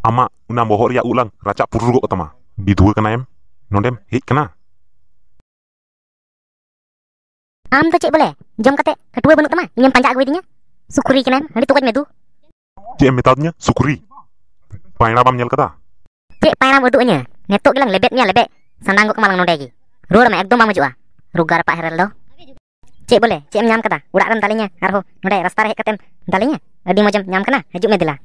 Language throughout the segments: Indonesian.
ama unang bohor ya ulang raca puruk kok utama. di dua kena em nondem hit kena am tu cek boleh jom kate kedua bentuk tema ingin panjang aku dinya. sukuri kena em hari tu kan medu cek metalnya sukuri pain abam nyel kata cek pain abam uduknya netok gilang lebetnya lebet sandang kok kemalang nondegi rur me ekdom amu jua rugar pak herel do cek boleh cek nyam kata urak rem talinya arho nondeg rastar hit katem talinya lebih macam nyam kena hajuk medila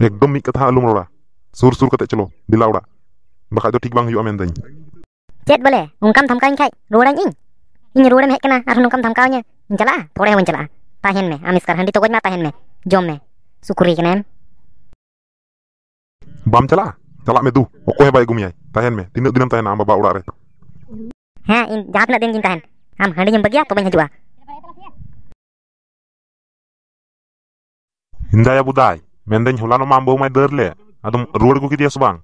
ne gëm ikata ha lumu la sur sur kata chelo di lawda ba xato tik bang yu amen dañ cet balé un kam tham kañ kay rodañ ing ing rodé me kena ar nun kam tham kañ ing chala thore hon chala tahen me amis kar handi to goj ma tahen me jom me sukuri kenem bam chala chala me du o ko he bay gumiyay tahen me tin dinam tahen amba ba ura re ha in jaat na den gin tahen am handi nyem bagia to bañ hajua Indah ya budai, mendeng hulano mambo mai derle, adum ruwer gu kiti asbang.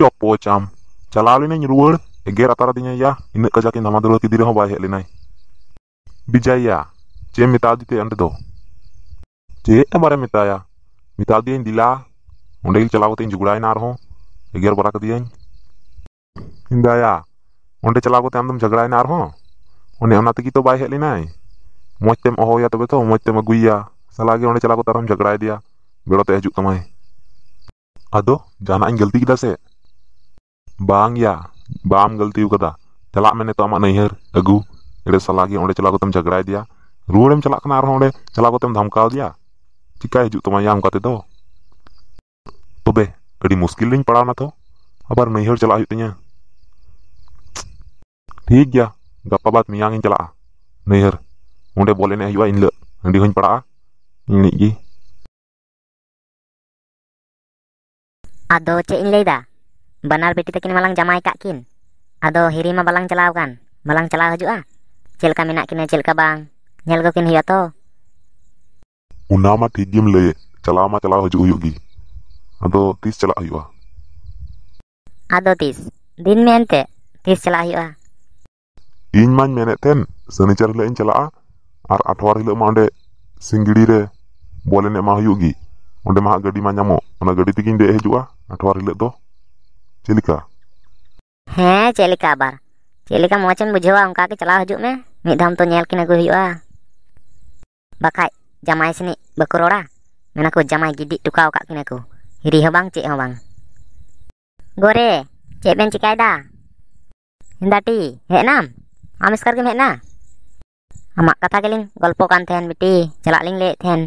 Cok cham, calali neng ruwer, Eger rata ya, ini kajakin nama dulu kiti dihoba he linai. Bijaya, cie mita di te ante do. Cie emare mita ya, mita di en dila, undai il calago te en jugulai narho, ege rata kiti en. Hinda ya, undai ar te amdum jagulai narho, undai amnati kito bai he linai. Mochtem ohoya tebeto, mochtem aguya, salagi undai calago taram dia. Belot ya juk tamai. Ado, jangan ing gelti kita se. Bang ya, bang gelti ukada. Celak mene to amak nahir, agu. Ile salagi onde celaku tem jagrai dia. Ruulem celak kenar celak celaku tem dhamkal dia. Cika ajuk juk tamai yang kate do. Tobe, kadi muskil ling padal mato. Abar nahir celak nya? Tiga, ya, gak pabat miang ing celak. Ah. Nahir, onde boleh nih ayuah inle. Nanti hujan padal. Ini gih. Ado cein leida, banar beti tekin malang jamai kak kin. Ado hiri ma balang jalau kan, malang jalau juga. Cilka minak kine cilka bang, nyel kokin hiyo to. Unama tigim le, jalau ma jalau juga yugi. Ado tis jalau hiyo. Ado tis, din te, tis jalau hiyo. In man menet ten, senicar le in ah, ar atwar hilo maunde, singgiri re, boleh ne mahu yugi onde maha gadi ma nyamo ona gadi tigin de ehjuwa ah. na tawari le do celika he celika bar celika mochen bujewa onka ke chala hajuk me mi dam to nyel kina guhiwa ah. bakai jamai sini bakurora menaku jamai gidi tukau kak kina ku hiri hobang cik hobang gore cik ben cikai da hindati he nam amis kargim me na amak kata keling golpo kan ten beti celak ling le ten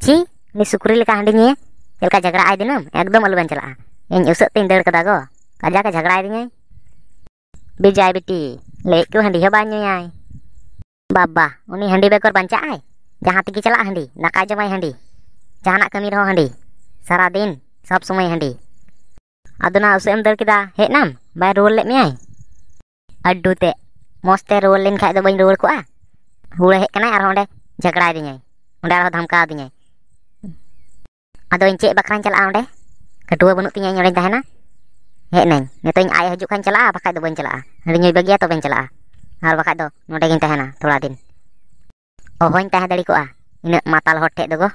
ci ni sukri leka handinya jelka jagra ay dinam ekdom ya, alu bencela ini usut tinder kata go kaja ke jagra ay dinam bijai biti leku handi heban ya baba uni handi bekor banca ay jahat tiki celak handi nak aja handi jahat nak kemir handi saradin sab sumai handi aduna usut emder kita hek nam bayar rule lek ay te moste rule lek kayak tu bayar rule ku ah rule hek kena arah jagra ay dinam Udah lo dhamka adinya ado ing cek bakran chala deh. kedua bunuk tinya nyoreng tahana hek neng neto ing ayah jukan chala Pakai do ben chala nyoi bagia to ben chala har bakai do ngode ing tahana tola oh hoing tahe dari ko a ine matal hotek do go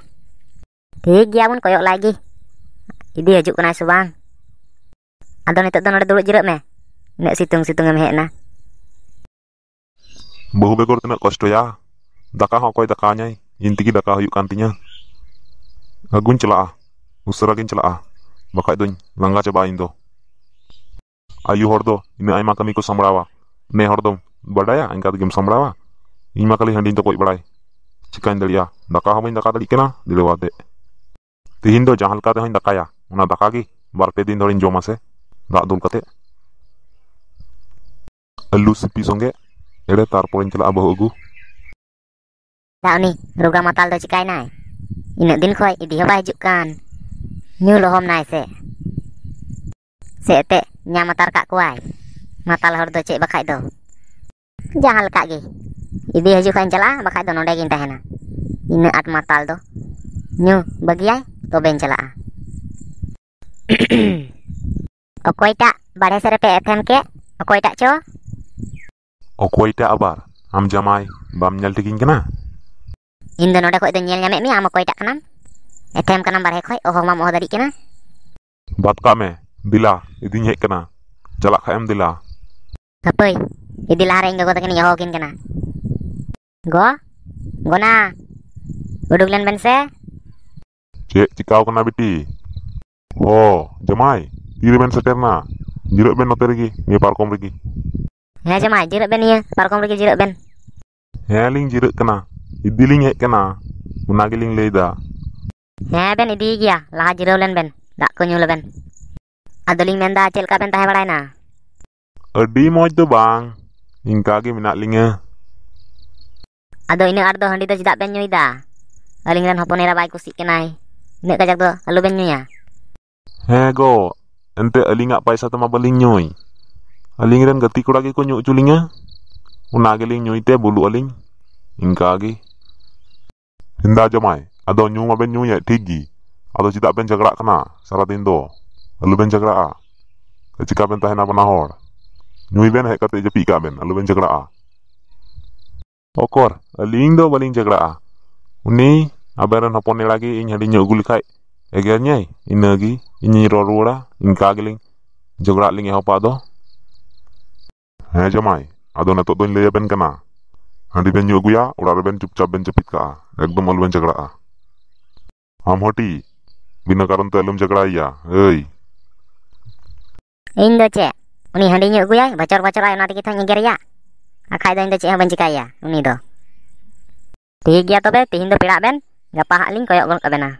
tig ya mun koyok lagi idi ajuk ya kena subang ado neto do ngode dulu jerek me ne situng situng me hek na Bahu begor tenak kosto ya. Dakah hokoi dakanya, intiki dakah yuk kantinya. Agun celaah. Usragin celaah. Baka itu langga coba indo. Ayu hordo, ini ayma kami ku samrawa. Ne hordo, badaya angka gim samrawa. Ini makali handi to koi badai. Cikain dalia, daka hamain daka dikena kena dilewate. ti do jahal kate hain dakaya. Una dakagi, barpe din dorin jomase. Dak dul kate. Alu sipi songe ere tarpolin celah abahu ugu. Dak uni, roga matal do nai inuk din khoi idi hawa nyu lo hom nai se se kak kuai mata lahor do bakai do jangan lek gi idi hajuk kan bakai do nonde gin tahena inuk at matal do nyu bagiai to ben jala Okoi ta bare sere pe ke okoi ta cho okoi ta abar am jamai bam nyal tikin kana indo noda koi nyel nyame mi amo koi tak kanam etem kanam bar hekoi oho mam oho dari kena bat kame dila idi nyek kena jalak em dila kapoi idi lahare ingo kota kini yoho kin kena go go na uduk len bense cek cikau kena biti oh jemai ben men seterna jiruk ben noteri ki ni parkom riki He ya, jamai, jiruk ben iya parkom riki jiruk ben Ya, ling jiruk kena, idiling hek kena munagiling leida heben idigia lajirolen ben dak kunyuleben adoling menda chelka ben tahe badaina adi moj do bang inka gi ado ina ardo handi do ben nyuida aling ran hoponera kenai ne alu ben nyuya he go ente alinga pai sa tama baling nyoi kunyu culinga unagiling nyuite bulu aling Ingkagi. Hinda jomai. Ado nyung ben nyung ya tigi. Ado cita ben jagra kena. Sarat indo. Alu ben jagra a. Kecika ben tahena hor Nyui ben hek kate jepi ka ben. Alu ben jagra a. Okor. Aling indo baling jagra a. Uni. abaran hapone lagi ing hadi nyugul kai. Eger nyai. Inagi. Inyi rorura. Ingkagiling. jagra ling ya hopa do. jomai. Ado na doin leya ben kena handi ben jogu ya, ora ro ben cupcap ben cepit ka, ek do mal ben cegra a, am bina karon to elum cegra iya, oi, eng do ce, uni handi jogu ya, bacor bacor a, nanti kita nyegeri ya, akai do eng do ce, eng ben cegra iya, uni do, tihi gi a to be, tihi pirak ben, gapa hak ling koyok gong ka bena.